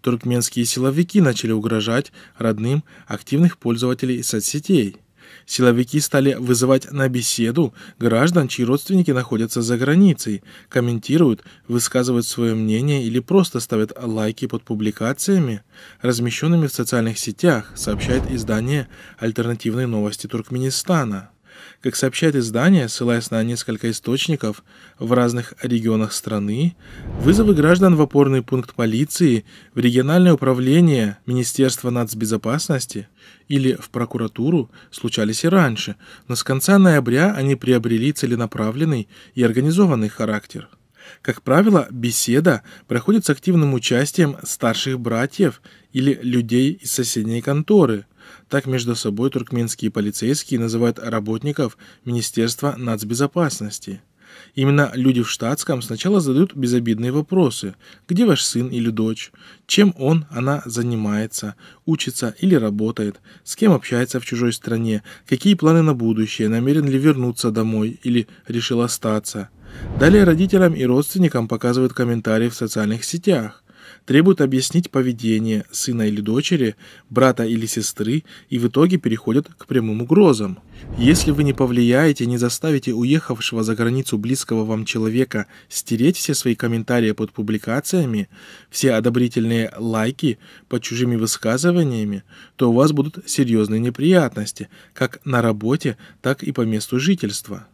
Туркменские силовики начали угрожать родным активных пользователей соцсетей. Силовики стали вызывать на беседу граждан, чьи родственники находятся за границей, комментируют, высказывают свое мнение или просто ставят лайки под публикациями, размещенными в социальных сетях, сообщает издание «Альтернативные новости Туркменистана». Как сообщает издание, ссылаясь на несколько источников в разных регионах страны, вызовы граждан в опорный пункт полиции, в региональное управление Министерства нацбезопасности или в прокуратуру случались и раньше, но с конца ноября они приобрели целенаправленный и организованный характер – как правило, беседа проходит с активным участием старших братьев или людей из соседней конторы. Так между собой туркменские полицейские называют работников Министерства нацбезопасности. Именно люди в штатском сначала задают безобидные вопросы. Где ваш сын или дочь? Чем он, она занимается? Учится или работает? С кем общается в чужой стране? Какие планы на будущее? Намерен ли вернуться домой или решил остаться? Далее родителям и родственникам показывают комментарии в социальных сетях. Требуют объяснить поведение сына или дочери, брата или сестры и в итоге переходят к прямым угрозам. Если вы не повлияете, не заставите уехавшего за границу близкого вам человека стереть все свои комментарии под публикациями, все одобрительные лайки под чужими высказываниями, то у вас будут серьезные неприятности, как на работе, так и по месту жительства.